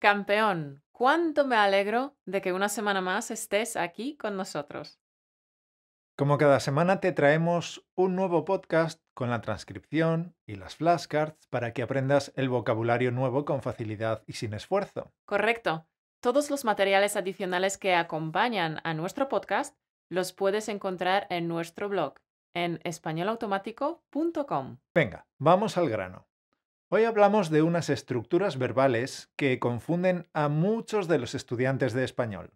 Campeón, cuánto me alegro de que una semana más estés aquí con nosotros. Como cada semana te traemos un nuevo podcast con la transcripción y las flashcards para que aprendas el vocabulario nuevo con facilidad y sin esfuerzo. Correcto. Todos los materiales adicionales que acompañan a nuestro podcast los puedes encontrar en nuestro blog en españolautomático.com. Venga, vamos al grano. Hoy hablamos de unas estructuras verbales que confunden a muchos de los estudiantes de español.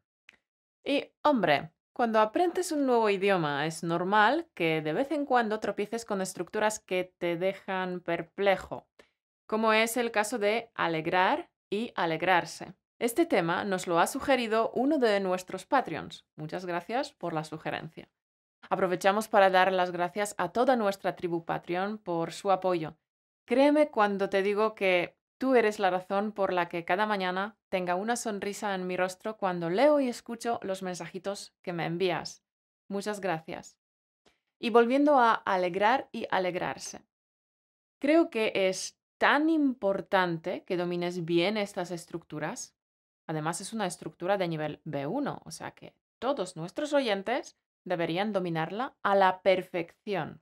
Y, hombre, cuando aprendes un nuevo idioma es normal que de vez en cuando tropieces con estructuras que te dejan perplejo, como es el caso de alegrar y alegrarse. Este tema nos lo ha sugerido uno de nuestros Patreons. Muchas gracias por la sugerencia. Aprovechamos para dar las gracias a toda nuestra tribu Patreon por su apoyo Créeme cuando te digo que tú eres la razón por la que cada mañana tenga una sonrisa en mi rostro cuando leo y escucho los mensajitos que me envías. Muchas gracias. Y volviendo a alegrar y alegrarse. Creo que es tan importante que domines bien estas estructuras. Además es una estructura de nivel B1, o sea que todos nuestros oyentes deberían dominarla a la perfección.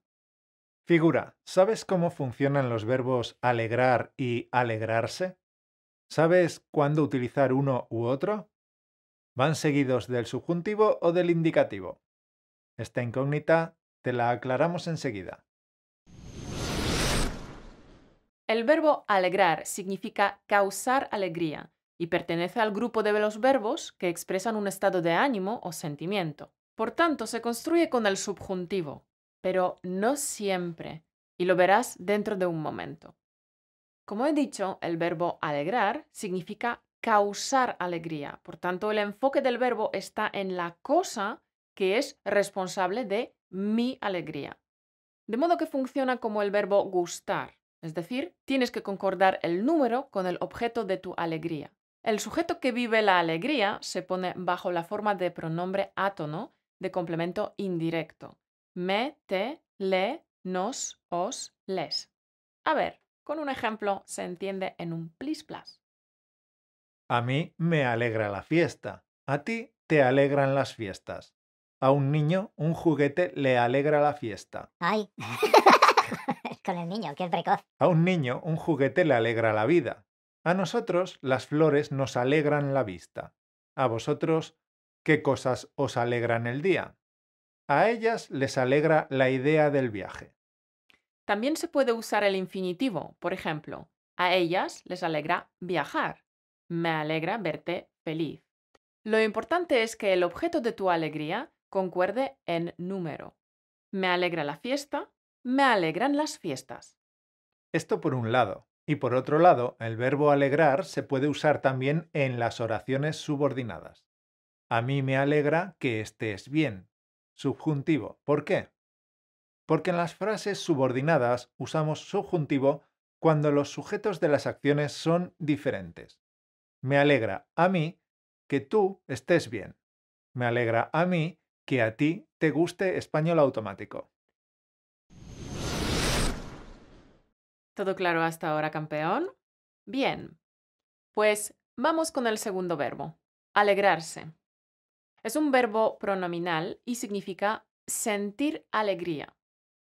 Figura, ¿sabes cómo funcionan los verbos alegrar y alegrarse? ¿Sabes cuándo utilizar uno u otro? ¿Van seguidos del subjuntivo o del indicativo? Esta incógnita te la aclaramos enseguida. El verbo alegrar significa causar alegría y pertenece al grupo de los verbos que expresan un estado de ánimo o sentimiento. Por tanto, se construye con el subjuntivo pero no siempre, y lo verás dentro de un momento. Como he dicho, el verbo alegrar significa causar alegría, por tanto el enfoque del verbo está en la cosa que es responsable de mi alegría. De modo que funciona como el verbo gustar, es decir, tienes que concordar el número con el objeto de tu alegría. El sujeto que vive la alegría se pone bajo la forma de pronombre átono de complemento indirecto me, te, le, nos, os, les. A ver, con un ejemplo se entiende en un plis plas. A mí me alegra la fiesta. A ti te alegran las fiestas. A un niño, un juguete le alegra la fiesta. ¡Ay! con el niño, qué precoz. A un niño, un juguete le alegra la vida. A nosotros, las flores nos alegran la vista. A vosotros, ¿qué cosas os alegran el día? A ellas les alegra la idea del viaje. También se puede usar el infinitivo, por ejemplo, a ellas les alegra viajar. Me alegra verte feliz. Lo importante es que el objeto de tu alegría concuerde en número. Me alegra la fiesta, me alegran las fiestas. Esto por un lado. Y por otro lado, el verbo alegrar se puede usar también en las oraciones subordinadas. A mí me alegra que estés bien subjuntivo. ¿Por qué? Porque en las frases subordinadas usamos subjuntivo cuando los sujetos de las acciones son diferentes. Me alegra a mí que tú estés bien. Me alegra a mí que a ti te guste español automático. ¿Todo claro hasta ahora, campeón? Bien. Pues vamos con el segundo verbo, alegrarse. Es un verbo pronominal y significa sentir alegría.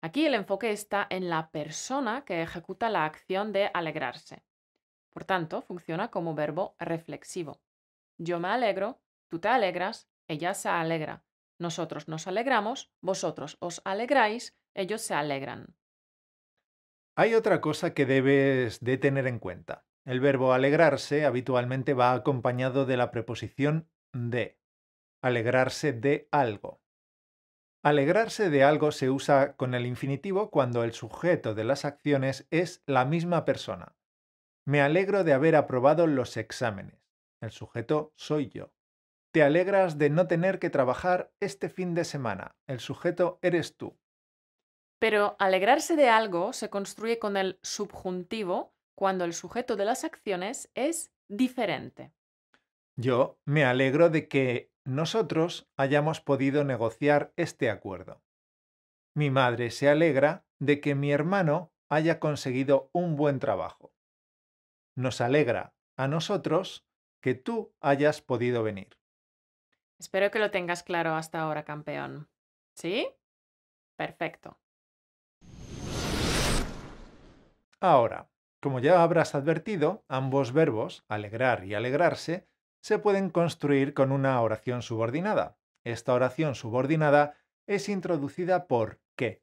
Aquí el enfoque está en la persona que ejecuta la acción de alegrarse. Por tanto, funciona como verbo reflexivo. Yo me alegro, tú te alegras, ella se alegra. Nosotros nos alegramos, vosotros os alegráis, ellos se alegran. Hay otra cosa que debes de tener en cuenta. El verbo alegrarse habitualmente va acompañado de la preposición de. Alegrarse de algo. Alegrarse de algo se usa con el infinitivo cuando el sujeto de las acciones es la misma persona. Me alegro de haber aprobado los exámenes. El sujeto soy yo. Te alegras de no tener que trabajar este fin de semana. El sujeto eres tú. Pero alegrarse de algo se construye con el subjuntivo cuando el sujeto de las acciones es diferente. Yo me alegro de que nosotros hayamos podido negociar este acuerdo. Mi madre se alegra de que mi hermano haya conseguido un buen trabajo. Nos alegra a nosotros que tú hayas podido venir. Espero que lo tengas claro hasta ahora, campeón. ¿Sí? Perfecto. Ahora, como ya habrás advertido, ambos verbos, alegrar y alegrarse, se pueden construir con una oración subordinada. Esta oración subordinada es introducida por qué.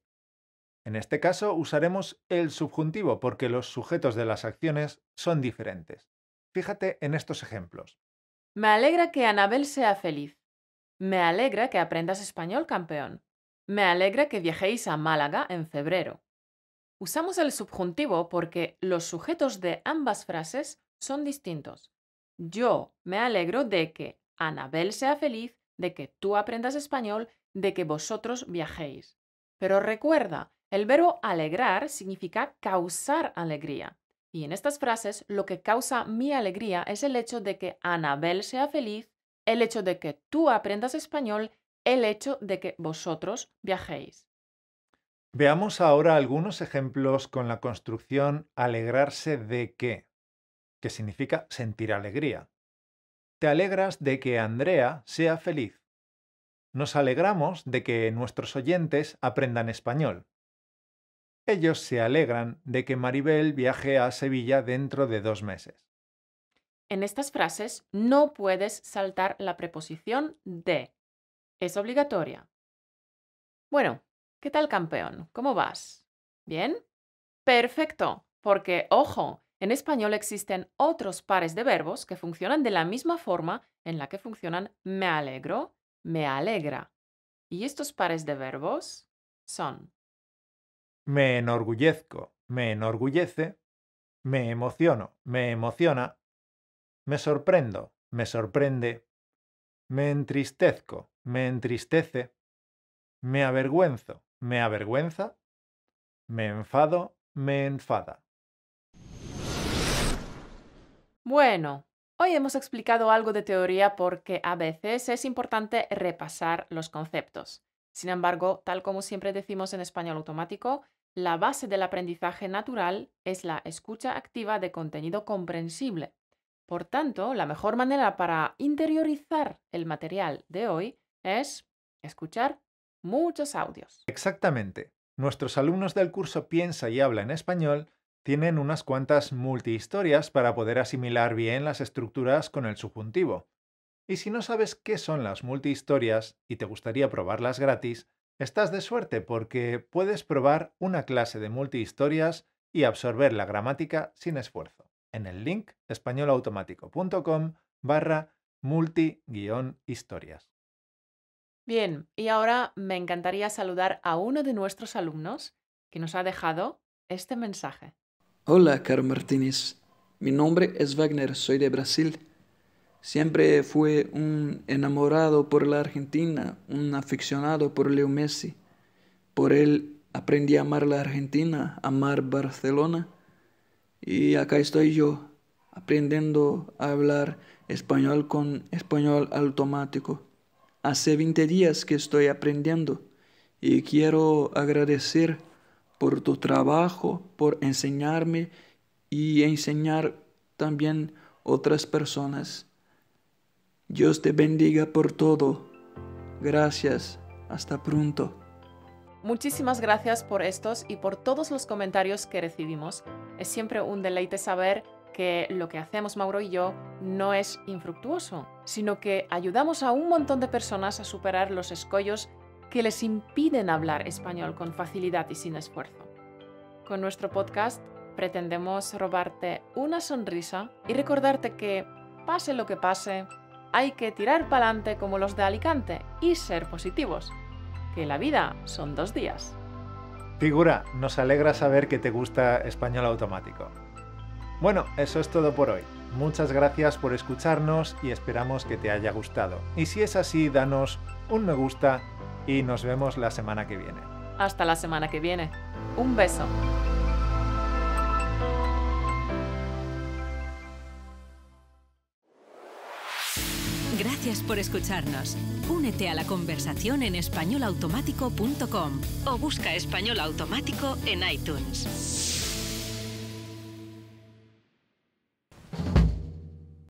En este caso usaremos el subjuntivo porque los sujetos de las acciones son diferentes. Fíjate en estos ejemplos. Me alegra que Anabel sea feliz. Me alegra que aprendas español, campeón. Me alegra que viajéis a Málaga en febrero. Usamos el subjuntivo porque los sujetos de ambas frases son distintos. Yo me alegro de que Anabel sea feliz, de que tú aprendas español, de que vosotros viajéis. Pero recuerda, el verbo alegrar significa causar alegría. Y en estas frases lo que causa mi alegría es el hecho de que Anabel sea feliz, el hecho de que tú aprendas español, el hecho de que vosotros viajéis. Veamos ahora algunos ejemplos con la construcción alegrarse de qué que significa sentir alegría. Te alegras de que Andrea sea feliz. Nos alegramos de que nuestros oyentes aprendan español. Ellos se alegran de que Maribel viaje a Sevilla dentro de dos meses. En estas frases no puedes saltar la preposición de. Es obligatoria. Bueno, ¿qué tal campeón? ¿Cómo vas? ¿Bien? Perfecto, porque, ojo, en español existen otros pares de verbos que funcionan de la misma forma en la que funcionan me alegro, me alegra. Y estos pares de verbos son me enorgullezco, me enorgullece, me emociono, me emociona, me sorprendo, me sorprende, me entristezco, me entristece, me avergüenzo, me avergüenza, me enfado, me enfada. Bueno, hoy hemos explicado algo de teoría porque a veces es importante repasar los conceptos. Sin embargo, tal como siempre decimos en español automático, la base del aprendizaje natural es la escucha activa de contenido comprensible. Por tanto, la mejor manera para interiorizar el material de hoy es escuchar muchos audios. Exactamente. Nuestros alumnos del curso Piensa y habla en español tienen unas cuantas multihistorias para poder asimilar bien las estructuras con el subjuntivo. Y si no sabes qué son las multihistorias y te gustaría probarlas gratis, estás de suerte porque puedes probar una clase de multihistorias y absorber la gramática sin esfuerzo en el link españolautomático.com barra multi-historias. Bien, y ahora me encantaría saludar a uno de nuestros alumnos que nos ha dejado este mensaje. Hola, caro Martínez. Mi nombre es Wagner, soy de Brasil. Siempre fui un enamorado por la Argentina, un aficionado por Leo Messi. Por él aprendí a amar la Argentina, amar Barcelona. Y acá estoy yo, aprendiendo a hablar español con español automático. Hace 20 días que estoy aprendiendo y quiero agradecer por tu trabajo, por enseñarme y enseñar también otras personas. Dios te bendiga por todo. Gracias. Hasta pronto. Muchísimas gracias por estos y por todos los comentarios que recibimos. Es siempre un deleite saber que lo que hacemos Mauro y yo no es infructuoso, sino que ayudamos a un montón de personas a superar los escollos que les impiden hablar español con facilidad y sin esfuerzo. Con nuestro podcast pretendemos robarte una sonrisa y recordarte que, pase lo que pase, hay que tirar para adelante como los de Alicante y ser positivos, que la vida son dos días. Figura, nos alegra saber que te gusta español automático. Bueno, eso es todo por hoy. Muchas gracias por escucharnos y esperamos que te haya gustado. Y si es así, danos un me gusta y nos vemos la semana que viene. Hasta la semana que viene. Un beso. Gracias por escucharnos. Únete a la conversación en españolautomático.com o busca Español Automático en iTunes.